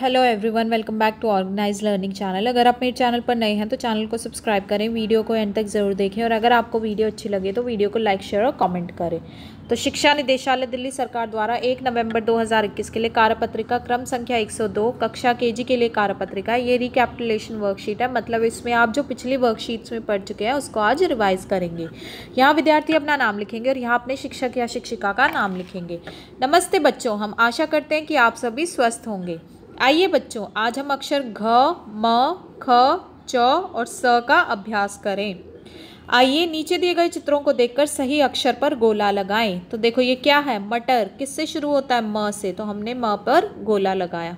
hello everyone welcome back to organise learning channel अगर आप मेरे चैनल पर नए हैं तो चैनल को सब्सक्राइब करें वीडियो को एंड तक ज़रूर देखें और अगर आपको वीडियो अच्छी लगे तो वीडियो को लाइक शेयर और कमेंट करें तो शिक्षा निदेशालय दिल्ली सरकार द्वारा 1 नवंबर 2021 के लिए कार्यपत्रिका क्रम संख्या 102 कक्षा केजी के लिए कार्यपत्रिका ये रिकैपिटुलेशन वर्कशीट है मतलब इसमें आप जो पिछली वर्कशीट्स में पढ़ चुके हैं उसको आज रिवाइज करेंगे यहाँ विद्यार्थी अपना नाम लिखेंगे और यहाँ अपने शिक्षक या शिक्षिका का नाम लिखेंगे नमस्ते बच्चों हम आशा करते हैं कि आप सभी स्वस्थ होंगे आइए बच्चों आज हम अक्षर घ म ख च और स का अभ्यास करें आइए नीचे दिए गए चित्रों को देखकर सही अक्षर पर गोला लगाएं तो देखो ये क्या है मटर किससे शुरू होता है म से तो हमने म पर गोला लगाया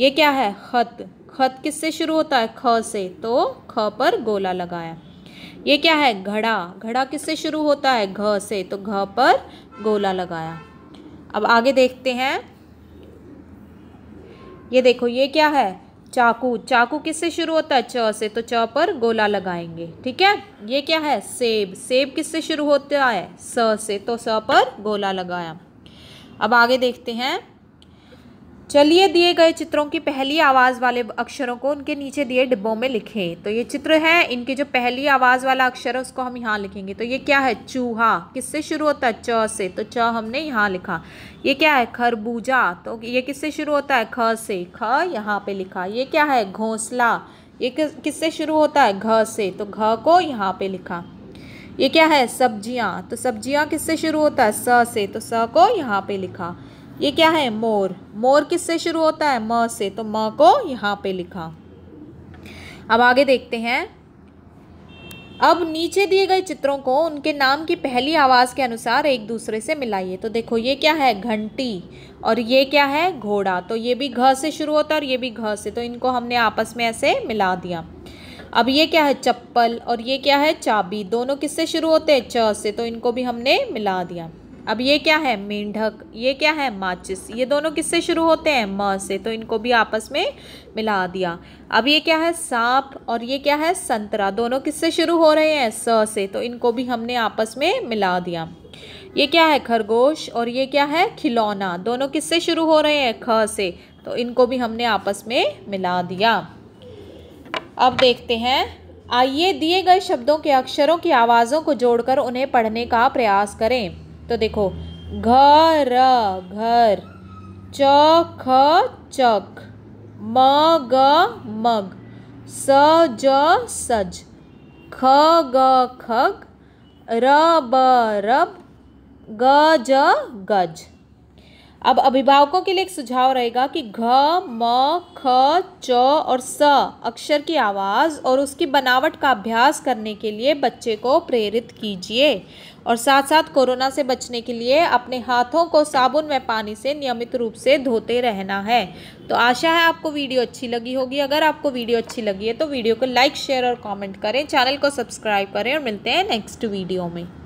ये क्या है खत खत किससे शुरू होता है ख से तो ख पर गोला लगाया ये क्या है घड़ा घड़ा किससे शुरू होता है घ से तो घ पर गोला लगाया अब आगे देखते हैं ये देखो ये क्या है चाकू चाकू किससे शुरू होता है च से तो च पर गोला लगाएंगे ठीक है ये क्या है सेब सेब किससे शुरू होता है स से तो स पर गोला लगाया अब आगे देखते हैं चलिए दिए गए चित्रों की पहली आवाज़ वाले अक्षरों को उनके नीचे दिए डिब्बों में लिखें तो ये चित्र है इनके जो पहली आवाज़ वाला अक्षर है उसको हम यहाँ लिखेंगे तो ये क्या है चूहा किससे शुरू होता है च से तो च हमने यहाँ लिखा ये क्या है खरबूजा तो ये किससे शुरू होता है ख से ख यहाँ पे लिखा ये क्या है घोंसला ये किससे शुरू होता है घ से तो घ को यहाँ पे लिखा ये क्या है सब्जियाँ तो सब्जियाँ किससे शुरू होता है स से तो स को यहाँ पे लिखा ये क्या है मोर मोर किससे शुरू होता है म से तो म को यहाँ पे लिखा अब आगे देखते हैं अब नीचे दिए गए चित्रों को उनके नाम की पहली आवाज़ के अनुसार एक दूसरे से मिलाइए तो देखो ये क्या है घंटी और ये क्या है घोड़ा तो ये भी घ से शुरू होता है और ये भी घ से तो इनको हमने आपस में ऐसे मिला दिया अब ये क्या है चप्पल और ये क्या है चाबी दोनों किससे शुरू होते हैं च से तो इनको भी हमने मिला दिया अब ये क्या है मेंढक ये क्या है माचिस ये दोनों किससे शुरू होते हैं म से तो इनको भी आपस में मिला दिया अब ये क्या है सांप और ये क्या है संतरा दोनों किससे शुरू हो रहे हैं स से तो इनको भी हमने आपस में मिला दिया ये क्या है खरगोश और ये क्या है खिलौना दोनों किससे शुरू हो रहे हैं ख से तो इनको भी हमने आपस में मिला दिया अब देखते हैं आइए दिए गए शब्दों के अक्षरों की आवाज़ों को जोड़कर उन्हें पढ़ने का प्रयास करें तो देखो घर घर च ख चक म ग मग स ज सज ख ग खग र ब रब गज गज अब अभिभावकों के लिए एक सुझाव रहेगा कि घ म ख च और स अक्षर की आवाज़ और उसकी बनावट का अभ्यास करने के लिए बच्चे को प्रेरित कीजिए और साथ साथ कोरोना से बचने के लिए अपने हाथों को साबुन में पानी से नियमित रूप से धोते रहना है तो आशा है आपको वीडियो अच्छी लगी होगी अगर आपको वीडियो अच्छी लगी है तो वीडियो को लाइक शेयर और कॉमेंट करें चैनल को सब्सक्राइब करें और मिलते हैं नेक्स्ट वीडियो में